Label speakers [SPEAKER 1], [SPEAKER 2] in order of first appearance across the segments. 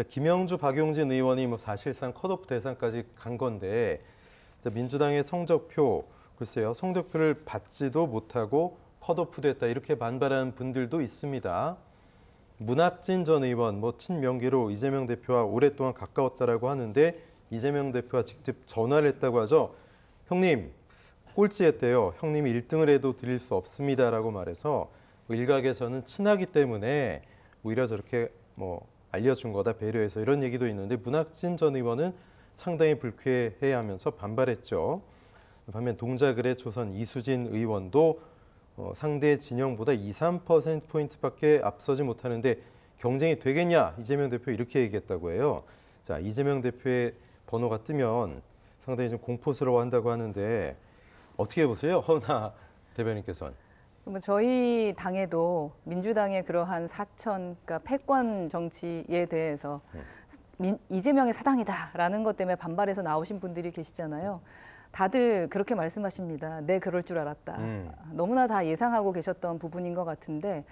[SPEAKER 1] 자, 김영주, 박용진 의원이 뭐 사실상 컷오프 대상까지 간 건데 자, 민주당의 성적표 글쎄요 성적표를 받지도 못하고 컷오프 됐다 이렇게 반발하는 분들도 있습니다. 문학진 전 의원 뭐 친명계로 이재명 대표와 오랫동안 가까웠다라고 하는데 이재명 대표가 직접 전화를 했다고 하죠. 형님 꼴찌했대요. 형님이 1등을 해도 드릴 수 없습니다라고 말해서 뭐 일각에서는 친하기 때문에 오히려 저렇게 뭐 알려준 거다 배려해서 이런 얘기도 있는데 문학진 전 의원은 상당히 불쾌해하면서 반발했죠. 반면 동작을의 조선 이수진 의원도 어, 상대 진영보다 2, 3%포인트밖에 앞서지 못하는데 경쟁이 되겠냐 이재명 대표 이렇게 얘기했다고 해요. 자 이재명 대표의 번호가 뜨면 상당히 좀 공포스러워한다고 하는데 어떻게 보세요, 허나 대변인께서는?
[SPEAKER 2] 그러면 저희 당에도 민주당의 그러한 사천, 그러니까 패권 정치에 대해서 네. 민, 이재명의 사당이다라는 것 때문에 반발해서 나오신 분들이 계시잖아요. 다들 그렇게 말씀하십니다. 네, 그럴 줄 알았다. 음. 너무나 다 예상하고 계셨던 부분인 것 같은데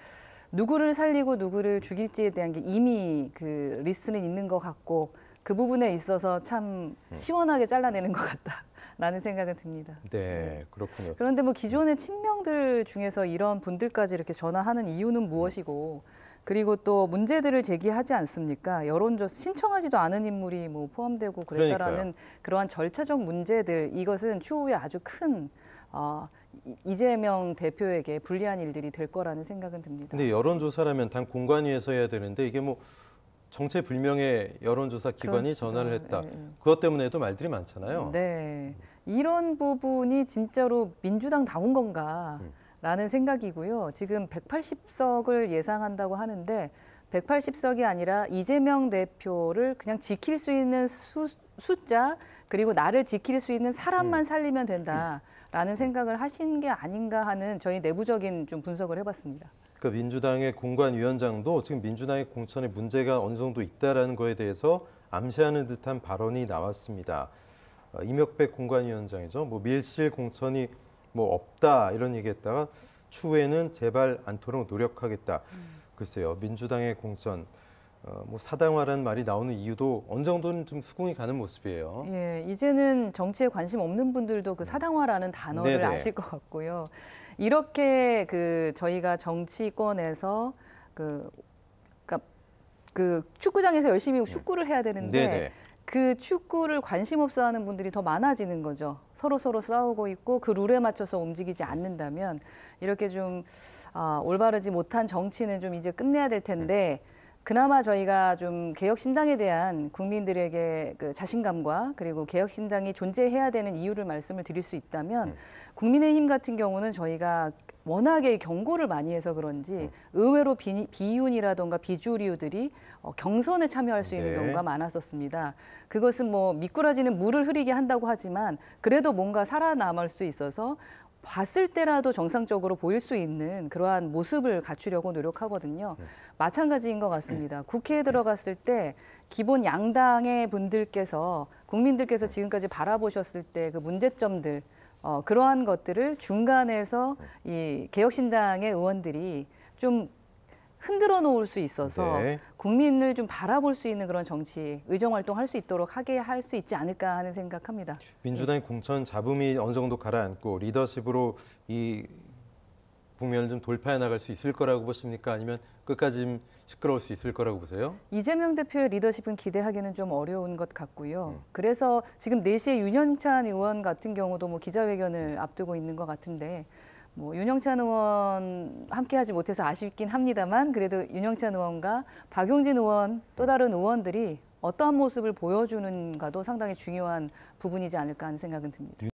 [SPEAKER 2] 누구를 살리고 누구를 죽일지에 대한 게 이미 그 리스트는 있는 것 같고 그 부분에 있어서 참 음. 시원하게 잘라내는 것 같다라는 생각은 듭니다.
[SPEAKER 1] 네, 네. 그렇군요.
[SPEAKER 2] 그런데 뭐 기존의 친명 학생들 중에서 이런 분들까지 이렇게 전화하는 이유는 무엇이고 그리고 또 문제들을 제기하지 않습니까? 여론조 사 신청하지도 않은 인물이 뭐 포함되고 그랬다라는 그러니까요. 그러한 절차적 문제들 이것은 추후에 아주 큰 어, 이재명 대표에게 불리한 일들이 될 거라는 생각은 듭니다.
[SPEAKER 1] 근데 여론조사라면 단공간위에서 해야 되는데 이게 뭐 정체 불명의 여론조사 기관이 그렇구나. 전화를 했다. 네. 그것 때문에도 말들이 많잖아요.
[SPEAKER 2] 네. 이런 부분이 진짜로 민주당 다운 건가라는 음. 생각이고요. 지금 180석을 예상한다고 하는데 180석이 아니라 이재명 대표를 그냥 지킬 수 있는 수, 숫자 그리고 나를 지킬 수 있는 사람만 음. 살리면 된다라는 음. 생각을 하신 게 아닌가 하는 저희 내부적인 좀 분석을 해봤습니다.
[SPEAKER 1] 그 민주당의 공관위원장도 지금 민주당의 공천에 문제가 어느 정도 있다라는 거에 대해서 암시하는 듯한 발언이 나왔습니다. 임혁백 어, 공관위원장이죠. 뭐 밀실 공천이 뭐 없다 이런 얘기했다가 추후에는 제발 않도록 노력하겠다. 음. 글쎄요 민주당의 공천 어, 뭐 사당화라는 말이 나오는 이유도 어느 정도는 좀 수긍이 가는 모습이에요.
[SPEAKER 2] 예, 이제는 정치에 관심 없는 분들도 그 음. 사당화라는 단어를 네네. 아실 것 같고요. 이렇게 그 저희가 정치권에서 그, 그러니까 그 축구장에서 열심히 예. 축구를 해야 되는데 네네. 그 축구를 관심 없어 하는 분들이 더 많아지는 거죠. 서로서로 싸우고 있고 그 룰에 맞춰서 움직이지 않는다면 이렇게 좀 아, 올바르지 못한 정치는 좀 이제 끝내야 될 텐데 그나마 저희가 좀 개혁신당에 대한 국민들에게 그 자신감과 그리고 개혁신당이 존재해야 되는 이유를 말씀을 드릴 수 있다면 네. 국민의힘 같은 경우는 저희가 워낙에 경고를 많이 해서 그런지 음. 의외로 비, 비윤이라든가 비주류들이 어, 경선에 참여할 수 있는 네. 경우가 많았었습니다. 그것은 뭐 미꾸라지는 물을 흐리게 한다고 하지만 그래도 뭔가 살아남을 수 있어서 봤을 때라도 정상적으로 보일 수 있는 그러한 모습을 갖추려고 노력하거든요. 네. 마찬가지인 것 같습니다. 네. 국회에 네. 들어갔을 때 기본 양당의 분들께서 국민들께서 지금까지 바라보셨을 때 그 문제점들 어, 그러한 것들을 중간에서 이 개혁신당의 의원들이 좀 흔들어 놓을 수 있어서 네. 국민을 좀 바라볼 수 있는 그런 정치 의정 활동할 수 있도록 하게 할 수 있지 않을까 하는 생각합니다.
[SPEAKER 1] 민주당의 공천 잡음이 어느 정도 가라앉고 리더십으로 이 국면을 좀 돌파해 나갈 수 있을 거라고 보십니까? 아니면 끝까지 시끄러울 수 있을 거라고 보세요?
[SPEAKER 2] 이재명 대표의 리더십은 기대하기는 좀 어려운 것 같고요. 음. 그래서 지금 4시에 윤영찬 의원 같은 경우도 뭐 기자회견을 음. 앞두고 있는 것 같은데 뭐 윤영찬 의원 함께하지 못해서 아쉽긴 합니다만 그래도 윤영찬 의원과 박용진 의원 또 다른 의원들이 어떠한 모습을 보여주는가도 상당히 중요한 부분이지 않을까 하는 생각은 듭니다.